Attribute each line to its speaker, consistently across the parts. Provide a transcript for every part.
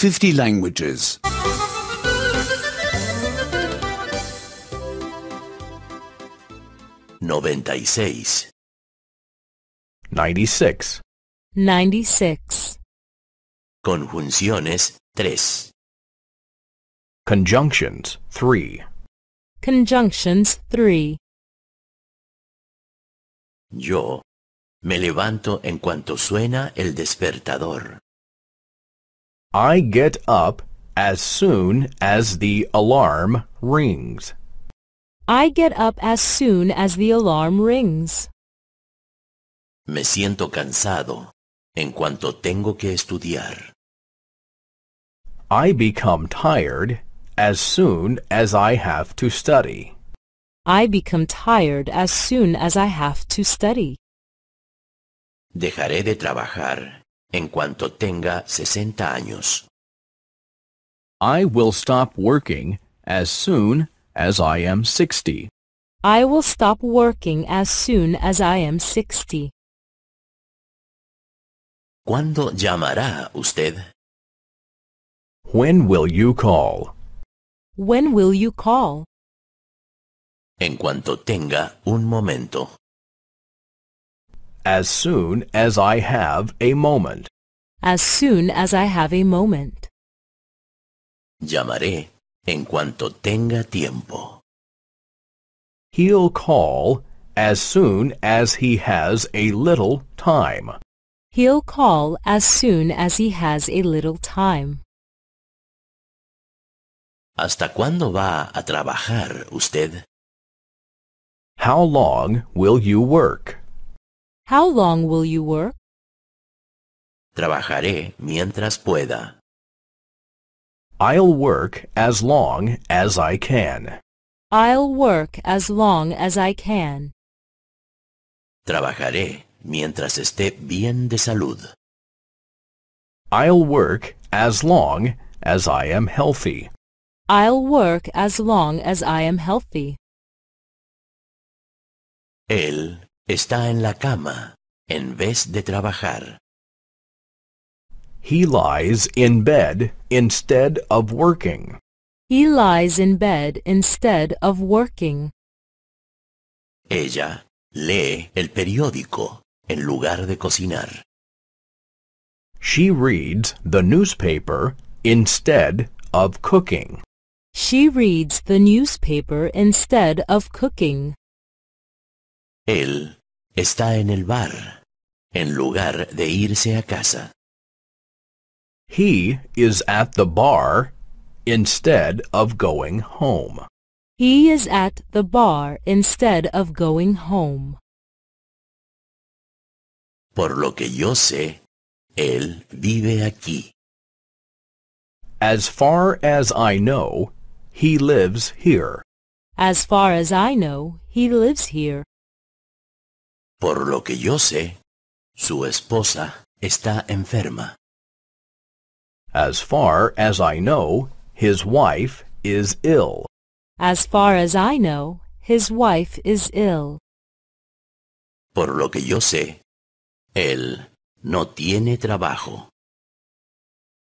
Speaker 1: 50 languages. 96 96
Speaker 2: 96
Speaker 1: Conjunciones
Speaker 3: 3 Conjunctions 3
Speaker 2: Conjunctions 3
Speaker 3: Yo
Speaker 1: me levanto en cuanto suena el despertador. I get up as soon as the alarm rings.
Speaker 2: I get up as soon as the alarm rings.
Speaker 1: Me siento cansado en cuanto tengo que estudiar. I become tired as soon as I have to study.
Speaker 2: I become tired as soon as I have to study.
Speaker 1: Dejaré de trabajar en cuanto tenga 60 años. I will stop working as soon as I am 60.
Speaker 2: I will stop working as soon as I am 60.
Speaker 3: ¿Cuándo llamará usted? When will you call?
Speaker 2: When will you call?
Speaker 1: En cuanto tenga un momento. As soon as I have a moment.
Speaker 2: As soon as I have a moment.
Speaker 1: Llamaré en cuanto tenga tiempo. He'll call as soon as he has a little time.
Speaker 2: He'll call as soon as he has a little time.
Speaker 1: ¿Hasta cuándo va a trabajar
Speaker 3: usted? How long will you work?
Speaker 2: How long will you work?
Speaker 3: Trabajaré mientras pueda. I'll work as long as I can.
Speaker 2: I'll work as long as I can.
Speaker 3: Trabajaré
Speaker 1: mientras esté bien de salud. I'll work as long as I am healthy.
Speaker 2: I'll work as long as I am healthy.
Speaker 1: Él está en la cama en vez de trabajar. He lies in bed instead of working.
Speaker 2: He lies in bed instead of working.
Speaker 1: Ella lee el periódico en lugar de cocinar. She reads the newspaper instead of cooking.
Speaker 2: She reads the newspaper instead of cooking.
Speaker 1: Él está en el bar, en lugar de irse a casa. He is at the bar instead of going home.
Speaker 2: He is at the bar instead of going home.
Speaker 1: Por lo que yo sé, él vive aquí. As far as I know, he lives here.
Speaker 2: As far as I know, he lives here.
Speaker 1: Por lo que yo sé, su esposa está enferma. As far as I know, his wife is ill.
Speaker 2: As far as I know, his wife is ill.
Speaker 1: Por lo que yo sé, él no tiene trabajo.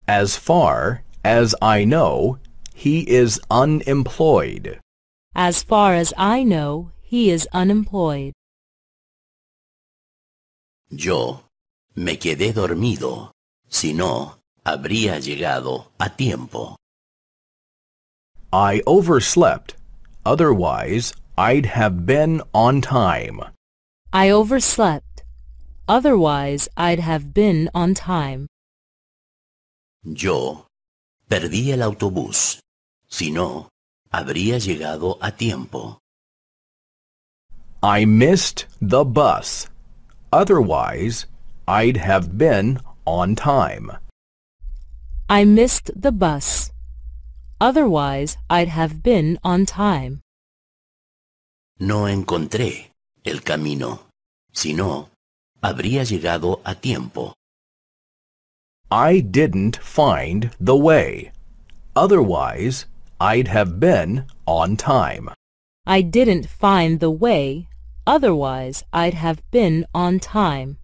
Speaker 1: As far as I know, he is unemployed.
Speaker 2: As far as I know, he is unemployed.
Speaker 1: Yo me quedé dormido, si no, habría llegado a tiempo. I overslept, otherwise I'd have been on time.
Speaker 2: I overslept, otherwise I'd have been on time.
Speaker 1: Yo perdí el autobús, si no, habría llegado a tiempo. I missed the bus. Otherwise, I'd have been on time.
Speaker 2: I missed the bus. Otherwise, I'd have been on time.
Speaker 3: No encontré el camino. Si no,
Speaker 1: habría llegado a tiempo. I didn't find the way. Otherwise, I'd have been on time.
Speaker 2: I didn't find the way. Otherwise, I'd have been on time.